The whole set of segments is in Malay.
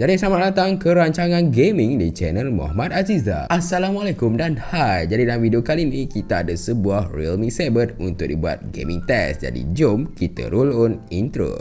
Jadi selamat datang ke rancangan gaming di channel Muhammad Aziza. Assalamualaikum dan hai. Jadi dalam video kali ini kita ada sebuah Realme 7 untuk dibuat gaming test. Jadi jom kita roll on intro.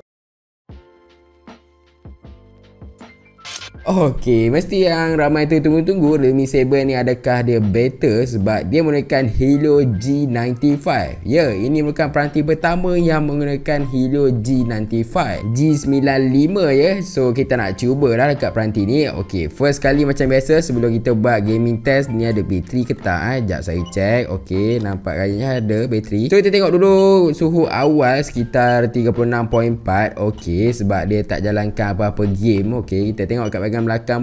Okey, mesti yang ramai tu tunggu-tunggu Realme 7 ni adakah dia better sebab dia menggunakan Helio G95. Ya, yeah, ini merupakan peranti pertama yang menggunakan Helio G95. G95 ya. Yeah. So kita nak cubalah dekat peranti ni. Okey, first kali macam biasa sebelum kita buat gaming test ni ada bateri ke tak eh. Jap saya check. Okey, nampak kayaknya ada bateri. So kita tengok dulu suhu awal sekitar 36.4. Okey, sebab dia tak jalankan apa-apa game. Okey, kita tengok kat bahagian dengan belakang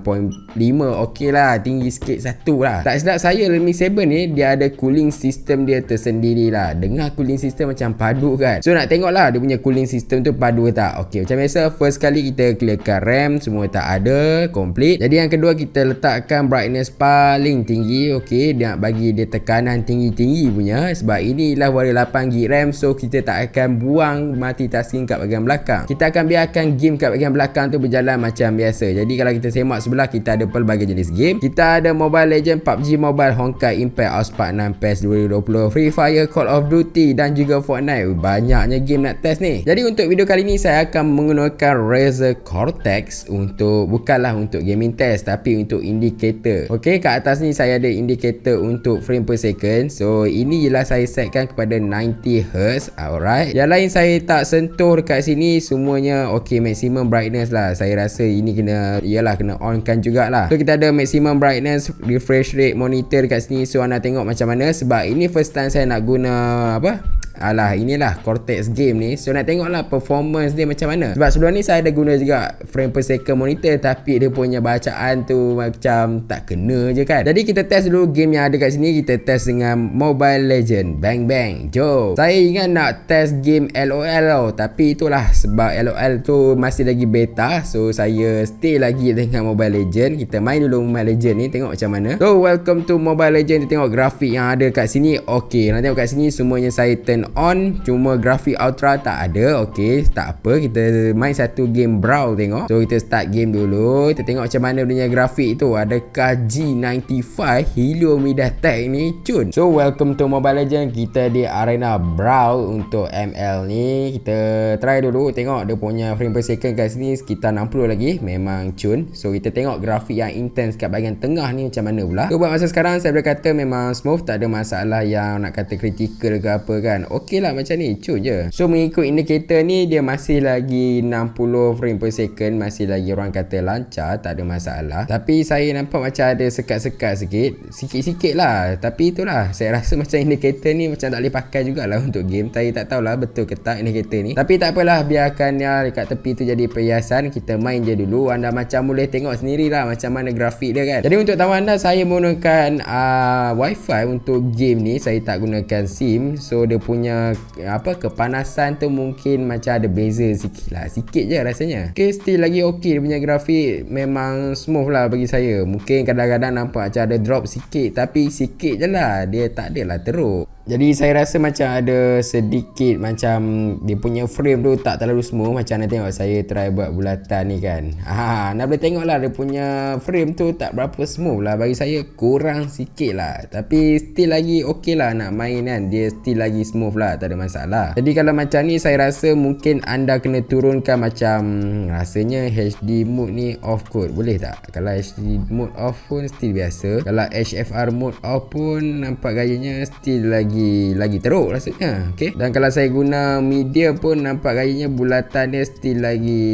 pun 36.5 okey lah tinggi sikit satu lah tak sedap saya Realme 7 ni dia ada cooling system dia tersendiri lah dengar cooling system macam padu kan so nak tengok lah dia punya cooling system tu padu tak okey macam biasa first kali kita clearkan RAM semua tak ada complete jadi yang kedua kita letakkan brightness paling tinggi okey dia nak bagi dia tekanan tinggi-tinggi punya sebab inilah warna 8 gig RAM so kita tak akan buang multitasking kat bahagian belakang kita akan biarkan game kat bahagian belakang tu berjalan macam biasa biasa Jadi kalau kita semak sebelah Kita ada pelbagai jenis game Kita ada Mobile Legend PUBG Mobile Honkai Impact Auspark 6 PES 2020 Free Fire Call of Duty Dan juga Fortnite Banyaknya game nak test ni Jadi untuk video kali ni Saya akan menggunakan Razer Cortex Untuk Bukanlah untuk gaming test Tapi untuk indicator Ok kat atas ni Saya ada indicator Untuk frame per second So ini jelas saya setkan Kepada 90Hz Alright Yang lain saya tak sentuh Dekat sini Semuanya Ok maximum brightness lah Saya rasa ini kena kena ialah kena onkan jugalah. So kita ada maximum brightness, refresh rate, monitor kat sini so anda tengok macam mana sebab ini first time saya nak guna apa? Alah inilah Cortex game ni So nak tengok lah Performance dia macam mana Sebab sebelum ni Saya ada guna juga Frame per second monitor Tapi dia punya bacaan tu Macam Tak kena je kan Jadi kita test dulu Game yang ada kat sini Kita test dengan Mobile Legend Bang bang jo. Saya ingat nak test game LOL tau Tapi itulah Sebab LOL tu Masih lagi beta So saya Stay lagi dengan Mobile Legend Kita main dulu Mobile Legend ni Tengok macam mana So welcome to Mobile Legend Kita tengok grafik yang ada kat sini Okay Nak tengok kat sini Semuanya saya turn on cuma grafik ultra tak ada okey tak apa kita main satu game brawl tengok so kita start game dulu kita tengok macam mana punya grafik tu adakah G95 Helio Midas Tech ni cun so welcome to Mobile Legend kita di arena brawl untuk ML ni kita try dulu tengok dia punya frame per second kat sini sekitar 60 lagi memang cun so kita tengok grafik yang intense kat bahagian tengah ni macam mana pula so buat masa sekarang saya boleh kata memang smooth tak ada masalah yang nak kata critical ke apa kan okey lah macam ni cun je so mengikut indicator ni dia masih lagi 60 frame per second masih lagi orang kata lancar tak ada masalah tapi saya nampak macam ada sekat-sekat sikit sikit-sikit lah tapi itulah saya rasa macam indicator ni macam tak boleh pakai jugalah untuk game Tapi tak tahulah betul ke tak indicator ni tapi tak apalah biarkan ya dekat tepi tu jadi perhiasan kita main je dulu anda macam boleh tengok sendiri lah macam mana grafik dia kan jadi untuk tahu anda saya menggunakan uh, wifi untuk game ni saya tak gunakan sim so dia punya punya apa kepanasan tu mungkin macam ada beza sikit lah sikit je rasanya ok still lagi ok dia punya grafik memang smooth lah bagi saya mungkin kadang-kadang nampak macam ada drop sikit tapi sikit je lah dia tak adalah teruk jadi saya rasa macam ada sedikit macam dia punya frame tu tak terlalu smooth macam nak tengok saya try buat bulatan ni kan. Ha, nak boleh tengok lah dia punya frame tu tak berapa smooth lah bagi saya kurang sikit lah. Tapi still lagi okey lah nak main kan. Dia still lagi smooth lah tak ada masalah. Jadi kalau macam ni saya rasa mungkin anda kena turunkan macam rasanya HD mode ni off kot. Boleh tak? Kalau HD mode off pun still biasa. Kalau HFR mode off pun nampak gayanya still lagi lagi lagi teruk rasanya okey dan kalau saya guna media pun nampak gayanya bulatan dia still lagi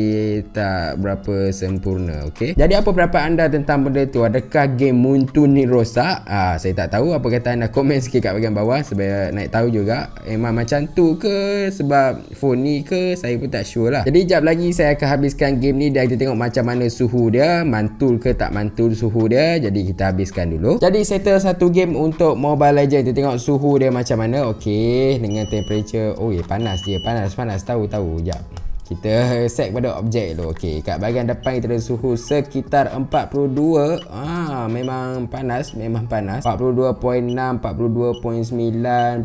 tak berapa sempurna okey jadi apa pendapat anda tentang benda tu adakah game Muntun ni rosak ah saya tak tahu apa kata anda komen sikit kat bahagian bawah supaya naik tahu juga memang macam tu ke sebab phone ni ke saya pun tak sure lah jadi jap lagi saya akan habiskan game ni dan kita tengok macam mana suhu dia mantul ke tak mantul suhu dia jadi kita habiskan dulu jadi settle satu game untuk Mobile Legends kita tengok suhu dia macam mana Okay Dengan temperature Oh ya yeah, panas dia Panas panas Tahu tahu Sekejap kita set pada objek tu Okey, kat bahagian depan kita ada suhu sekitar 42 Ah, memang panas Memang panas 42.6, 42.9, 42.7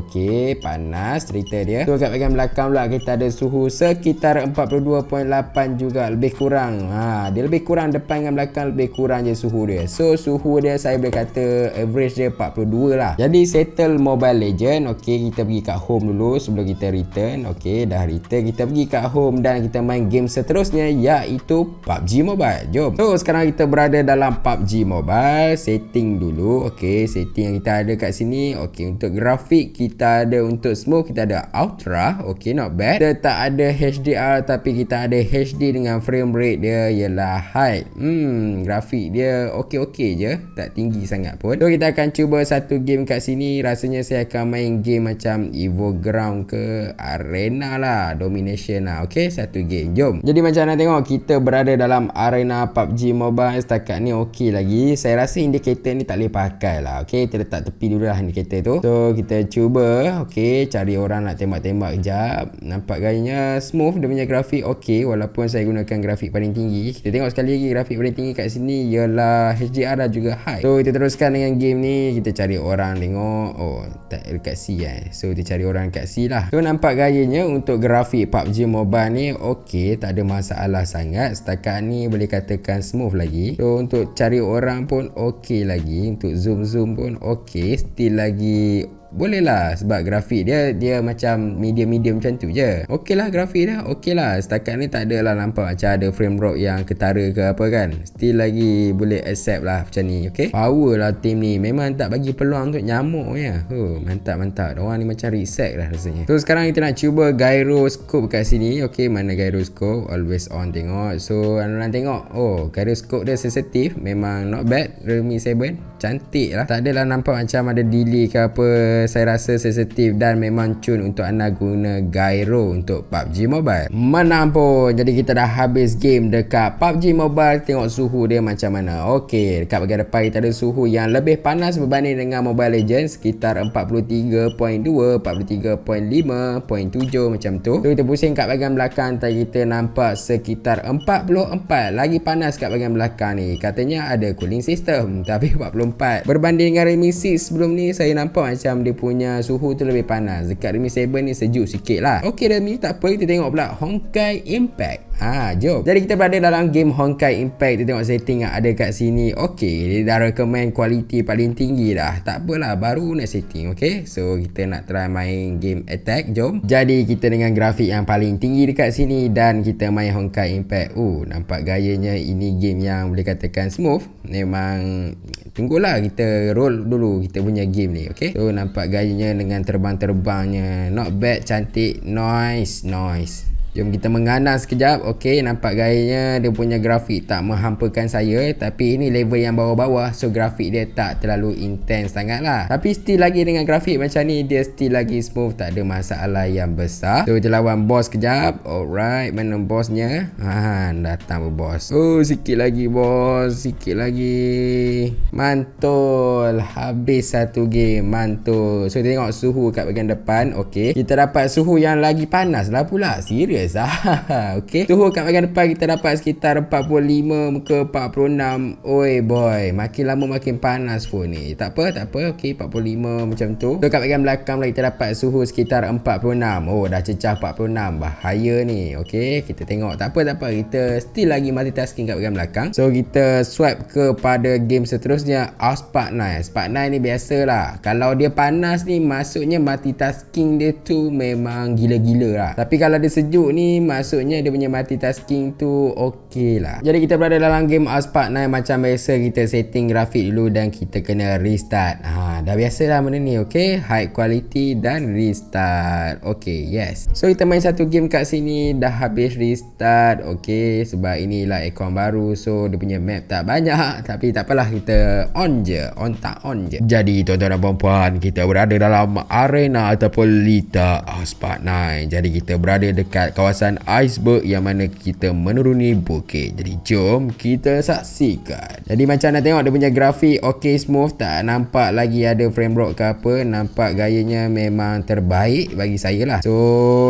okay, panas cerita dia Tu kat bahagian belakang pula kita ada suhu sekitar 42.8 juga Lebih kurang Ah, dia lebih kurang depan dengan belakang lebih kurang je suhu dia So, suhu dia saya boleh kata average dia 42 lah Jadi, settle Mobile Legend okay. kita pergi kat home dulu sebelum kita return okay dah return kita pergi kat home dan kita main game seterusnya iaitu PUBG Mobile. Jom. So sekarang kita berada dalam PUBG Mobile, setting dulu. Okey, setting yang kita ada kat sini. Okey, untuk grafik kita ada untuk smooth kita ada ultra. Okey, not bad. Kita tak ada HDR tapi kita ada HD dengan frame rate dia ialah high. Hmm, grafik dia okey-okey je, tak tinggi sangat pun. So kita akan cuba satu game kat sini. Rasanya saya akan main game macam Evo Ground ke Arena menang lah Domination lah Okay satu game Jom Jadi macam mana tengok Kita berada dalam arena PUBG Mobile Setakat ni okay lagi Saya rasa indicator ni tak boleh pakai lah Okay kita letak tepi dulu lah indicator tu So kita cuba Okay cari orang nak tembak-tembak kejap Nampak gayanya smooth Dia punya grafik okay Walaupun saya gunakan grafik paling tinggi Kita tengok sekali lagi grafik paling tinggi kat sini Ialah HDR dah juga high So kita teruskan dengan game ni Kita cari orang tengok Oh tak dekat C kan eh. So kita cari orang dekat C lah So nampak gayanya untuk grafik PUBG Mobile ni okey tak ada masalah sangat setakat ni boleh katakan smooth lagi so untuk cari orang pun okey lagi untuk zoom zoom pun okey still lagi boleh lah sebab grafik dia dia macam medium-medium macam tu je. Okey lah grafik dia. Okey lah. Setakat ni tak ada lah nampak macam ada frame drop yang ketara ke apa kan. Still lagi boleh accept lah macam ni. Okey. Power lah team ni. Memang tak bagi peluang untuk nyamuk ni. Ya. Huh, oh, mantap mantap. Orang ni macam reset lah rasanya. So sekarang kita nak cuba gyroscope kat sini. Okey mana gyroscope? Always on tengok. So orang tengok. Oh gyroscope dia sensitif. Memang not bad. Realme 7. Cantik lah. Tak adalah nampak macam ada delay ke apa saya rasa sensitif dan memang cun untuk anda guna gyro untuk PUBG Mobile. Menampun. Jadi kita dah habis game dekat PUBG Mobile. Tengok suhu dia macam mana. Okey, dekat bagian depan kita ada suhu yang lebih panas berbanding dengan Mobile Legends sekitar 43.2, 43.5, 0.7 macam tu. Jadi kita pusing kat bagian belakang tadi kita nampak sekitar 44 lagi panas kat bagian belakang ni. Katanya ada cooling system tapi 44. Berbanding dengan Remix sebelum ni saya nampak macam dia dia punya suhu tu lebih panas. Dekat Redmi 7 ni sejuk sikit lah. Okey Redmi tak apa kita tengok pula Honkai Impact. Haa jom Jadi kita berada dalam game Honkai Impact Kita tengok setting yang ada kat sini Okey Dia dah recommend kualiti paling tinggi dah Tak Takpelah baru nak setting Okey So kita nak try main game attack Jom Jadi kita dengan grafik yang paling tinggi dekat sini Dan kita main Honkai Impact Uh nampak gayanya ini game yang boleh katakan smooth Memang Tunggulah kita roll dulu kita punya game ni Okey So nampak gayanya dengan terbang-terbangnya Not bad cantik Nice Nice Jom kita menganak sekejap Okay nampak gayanya dia punya grafik tak menghampakan saya Tapi ini level yang bawah-bawah So grafik dia tak terlalu intense sangat lah Tapi still lagi dengan grafik macam ni Dia still lagi smooth tak ada masalah yang besar So kita lawan boss sekejap Alright mana bossnya Haa datang boss Oh sikit lagi boss Sikit lagi Mantul Habis satu game Mantul So tengok suhu kat bagian depan Okay Kita dapat suhu yang lagi panas lah pula Serius serious ah. Okey. Tuhu kat bahagian depan kita dapat sekitar 45 ke 46. Oi boy, makin lama makin panas pun ni. Tak apa, tak apa. Okey, 45 macam tu. Tuhu kat bahagian belakang lagi kita dapat suhu sekitar 46. Oh, dah cecah 46. Bahaya ni. Okey, kita tengok. Tak apa, apa. Kita still lagi multitasking kat bahagian belakang. So, kita swipe kepada game seterusnya. Aspart ah, 9. Aspart 9 ni lah. Kalau dia panas ni, maksudnya multitasking dia tu memang gila-gila lah. Tapi kalau dia sejuk masuk ni Maksudnya dia punya multitasking tu Okey lah Jadi kita berada dalam game Aspart 9 Macam biasa kita setting grafik dulu Dan kita kena restart ha, Dah biasa lah benda ni Okey High quality dan restart Okey yes So kita main satu game kat sini Dah habis restart Okey Sebab inilah aircon baru So dia punya map tak banyak Tapi tak takpelah kita on je On tak on je Jadi tuan-tuan dan perempuan Kita berada dalam arena Ataupun lita Aspart 9 Jadi kita berada dekat kawasan iceberg yang mana kita menuruni bukit. Jadi jom kita saksikan. Jadi macam nak tengok dia punya grafik okey smooth tak nampak lagi ada frame rock ke apa. Nampak gayanya memang terbaik bagi saya lah. So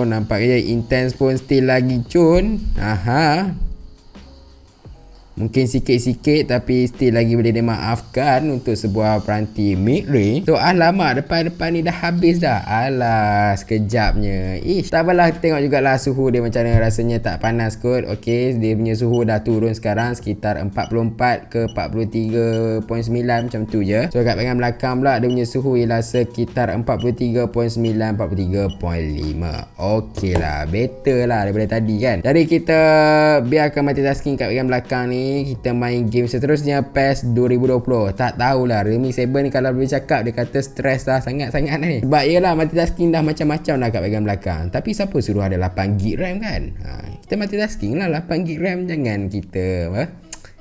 nampak gaya intense pun still lagi cun. Aha mungkin sikit-sikit tapi still lagi boleh dimaafkan untuk sebuah peranti mid so alamak depan-depan ni dah habis dah alah sekejapnya ish tak apalah tengok jugalah suhu dia macam mana rasanya tak panas kot Okay, dia punya suhu dah turun sekarang sekitar 44 ke 43.9 macam tu je so kat pengen belakang pula dia punya suhu ialah sekitar 43.9 43.5 ok lah better lah daripada tadi kan jadi kita biarkan multitasking kat pengen belakang ni kita main game seterusnya PES 2020 tak tahulah Realme 7 ni kalau boleh cakap dia kata stres lah sangat-sangat ni sebab yelah multitasking dah macam-macam lah kat bagian belakang tapi siapa suruh ada 8GB RAM kan ha, kita multitasking lah 8GB RAM jangan kita apa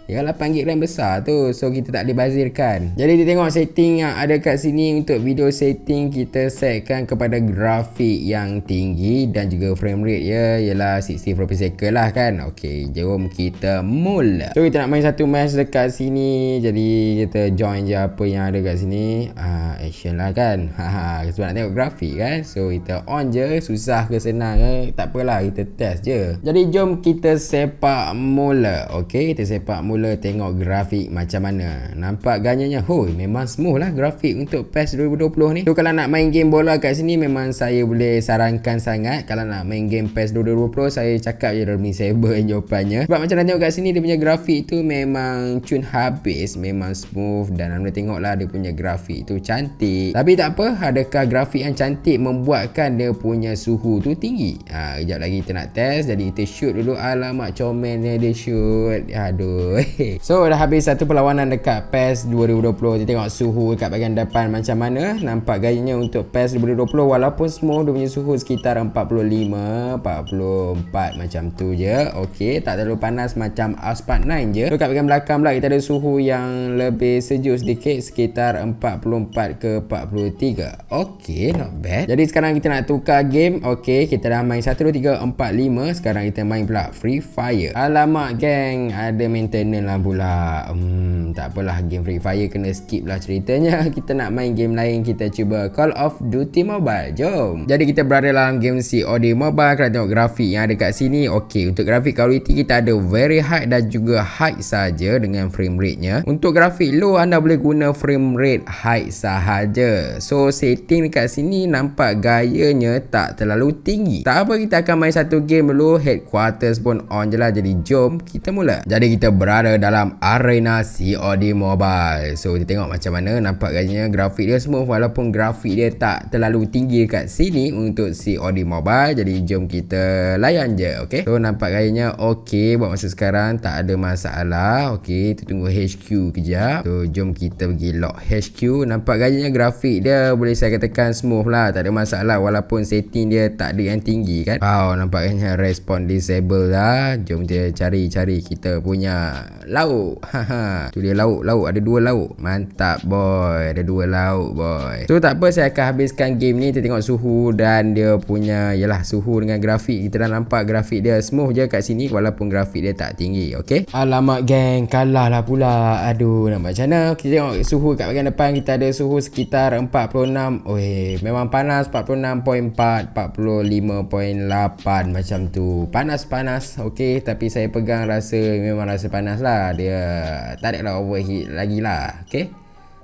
ialah panggilan besar tu so kita tak dibazirkan jadi kita tengok setting yang ah, ada kat sini untuk video setting kita setkan kepada grafik yang tinggi dan juga frame rate ya ialah 60 frames per second lah kan Okey, jom kita mula so kita nak main satu match dekat sini jadi kita join je apa yang ada kat sini uh, action lah kan haha sebab nak tengok grafik kan so kita on je susah ke senang ke tak apalah kita test je jadi jom kita sepak mula Okey, kita sepak mula mula tengok grafik macam mana Nampak ganyanya Hoi memang smooth lah grafik untuk PES 2020 ni So kalau nak main game bola kat sini Memang saya boleh sarankan sangat Kalau nak main game PES 2020 Saya cakap je Realme 7 jawapannya Sebab macam nak tengok kat sini Dia punya grafik tu memang cun habis Memang smooth Dan anda tengok lah dia punya grafik tu cantik Tapi tak apa Adakah grafik yang cantik Membuatkan dia punya suhu tu tinggi Ha, kejap lagi kita nak test Jadi kita shoot dulu Alamak comelnya dia shoot Aduh So dah habis satu perlawanan dekat PES 2020 Kita tengok suhu dekat bahagian depan macam mana Nampak gayanya untuk PES 2020 Walaupun semua dia punya suhu sekitar 45 44 macam tu je Okay tak terlalu panas macam Aspart 9 je So kat bahagian belakang pula kita ada suhu yang lebih sejuk sedikit Sekitar 44 ke 43 Okay not bad Jadi sekarang kita nak tukar game Okay kita dah main 1, 2, 3, 4, 5 Sekarang kita main pula Free Fire Alamak geng ada maintenance lah pula hmm, Tak apalah game Free Fire kena skip lah ceritanya Kita nak main game lain kita cuba Call of Duty Mobile Jom Jadi kita berada dalam game COD Mobile Kita tengok grafik yang ada kat sini Okey untuk grafik quality kita ada very high dan juga high saja dengan frame rate nya Untuk grafik low anda boleh guna frame rate high sahaja So setting kat sini nampak gayanya tak terlalu tinggi Tak apa kita akan main satu game dulu Headquarters pun on je lah jadi jom kita mula Jadi kita berada berbicara dalam arena COD Mobile. So kita tengok macam mana nampak nampaknya grafik dia smooth walaupun grafik dia tak terlalu tinggi kat sini untuk COD Mobile. Jadi jom kita layan je, okey. So nampak gayanya okey buat masa sekarang tak ada masalah. Okey, tu tunggu HQ kejap. So jom kita pergi lock HQ. Nampak gayanya grafik dia boleh saya katakan smooth lah, tak ada masalah walaupun setting dia tak ada yang tinggi kan. Wow, nampak nampaknya respon disable lah. Jom kita cari-cari kita punya lauk haha ha. tu dia lauk lauk ada dua lauk mantap boy ada dua lauk boy so, tak apa saya akan habiskan game ni kita tengok suhu dan dia punya yalah suhu dengan grafik kita dah nampak grafik dia smooth je kat sini walaupun grafik dia tak tinggi okey alamak geng kalah lah pula aduh nak macam mana kita tengok suhu kat bahagian depan kita ada suhu sekitar 46 oi memang panas 46.4 45.8 macam tu panas panas okey tapi saya pegang rasa memang rasa panas panas lah dia Tak ada lah overheat lagi lah Okay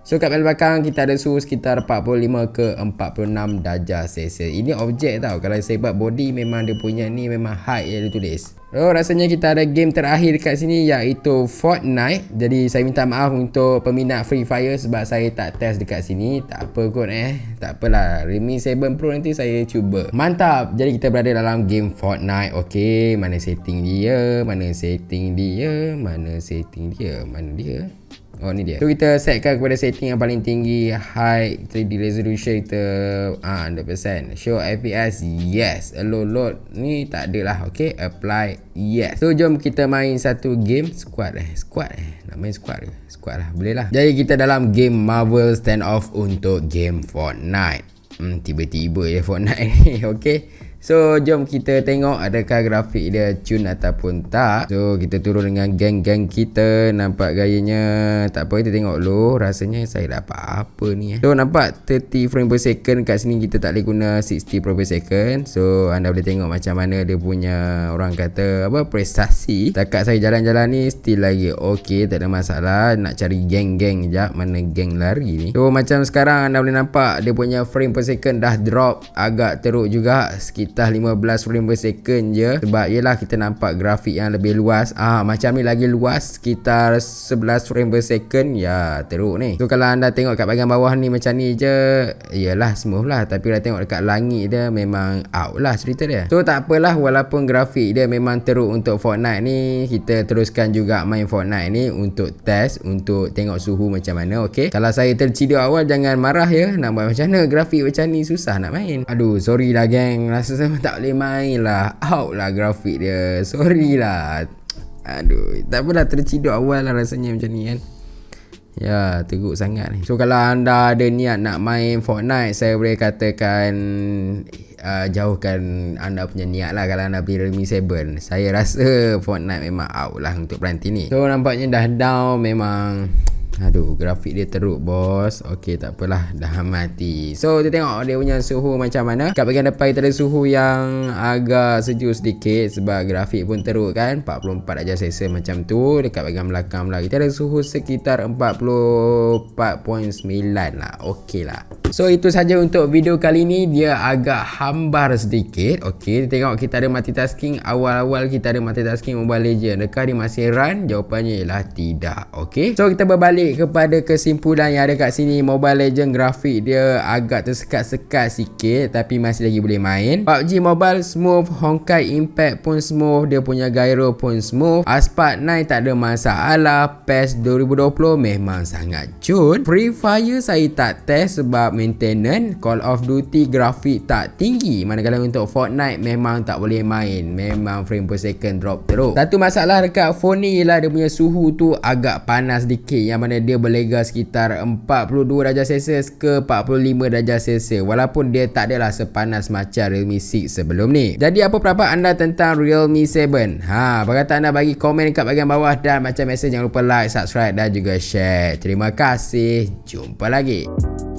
So kat belakang kita ada suhu sekitar 45 ke 46 darjah Celsius. Ini objek tau. Kalau saya buat body memang dia punya ni memang high dia tulis. Oh, rasanya kita ada game terakhir kat sini iaitu Fortnite. Jadi saya minta maaf untuk peminat Free Fire sebab saya tak test dekat sini. Tak apa kot eh. Tak apalah. Realme 7 Pro nanti saya cuba. Mantap. Jadi kita berada dalam game Fortnite. Okey, mana setting dia? Mana setting dia? Mana setting dia? Mana dia? Oh ni dia. Tu kita setkan kepada setting yang paling tinggi high 3D resolution kita ah ha, 100%. Show FPS yes. Load load ni tak lah. Okey, apply yes. So jom kita main satu game squad eh. Squad eh. Nak main squad ke? Squad lah. Boleh lah. Jadi kita dalam game Marvel Stand Off untuk game Fortnite. Hmm tiba-tiba je Fortnite ni. Okey. So jom kita tengok adakah grafik dia cun ataupun tak So kita turun dengan geng-geng kita Nampak gayanya Tak apa kita tengok dulu Rasanya saya dapat apa ni eh. So nampak 30 frame per second kat sini kita tak boleh guna 60 frame per second So anda boleh tengok macam mana dia punya orang kata apa prestasi Takat saya jalan-jalan ni still lagi ok tak ada masalah Nak cari geng-geng sekejap mana geng lari ni So macam sekarang anda boleh nampak dia punya frame per second dah drop agak teruk juga Sekitar sekitar 15 frame per second je sebab ialah kita nampak grafik yang lebih luas ah macam ni lagi luas sekitar 11 frame per second ya teruk ni so kalau anda tengok kat bahagian bawah ni macam ni je ialah smooth lah tapi kalau tengok dekat langit dia memang out lah cerita dia so tak apalah walaupun grafik dia memang teruk untuk Fortnite ni kita teruskan juga main Fortnite ni untuk test untuk tengok suhu macam mana okey kalau saya terciduk awal jangan marah ya nak buat macam mana grafik macam ni susah nak main aduh sorry lah geng rasa memang tak boleh main lah Out lah grafik dia Sorry lah Aduh Tak apalah terciduk awal lah rasanya macam ni kan Ya teruk sangat ni So kalau anda ada niat nak main Fortnite Saya boleh katakan uh, Jauhkan anda punya niat lah Kalau anda beli Realme 7 Saya rasa Fortnite memang out lah untuk peranti ni So nampaknya dah down Memang Aduh grafik dia teruk bos Okay takpelah dah mati So kita tengok dia punya suhu macam mana Kat bagian depan kita ada suhu yang agak sejuk sedikit Sebab grafik pun teruk kan 44 aja saya macam tu Dekat bagian belakang pula Kita ada suhu sekitar 44.9 lah Okay lah So itu saja untuk video kali ini Dia agak hambar sedikit Okay tengok kita ada multitasking Awal-awal kita ada multitasking Mobile Legend. Adakah dia masih run? Jawapannya ialah tidak Okay So kita berbalik kepada kesimpulan yang ada kat sini Mobile Legend grafik dia agak tersekat-sekat sikit Tapi masih lagi boleh main PUBG Mobile smooth Honkai Impact pun smooth Dia punya gyro pun smooth Aspart 9 tak ada masalah PES 2020 memang sangat cun Free Fire saya tak test sebab maintenance Call of Duty grafik tak tinggi Manakala untuk Fortnite memang tak boleh main Memang frame per second drop teruk Satu masalah dekat phone ni ialah dia punya suhu tu agak panas dikit Yang mana dia berlega sekitar 42 darjah Celsius ke 45 darjah Celsius Walaupun dia tak adalah sepanas macam Realme 6 sebelum ni Jadi apa pendapat anda tentang Realme 7? Ha, apa anda bagi komen kat bahagian bawah Dan macam biasa jangan lupa like, subscribe dan juga share Terima kasih Jumpa lagi Thank you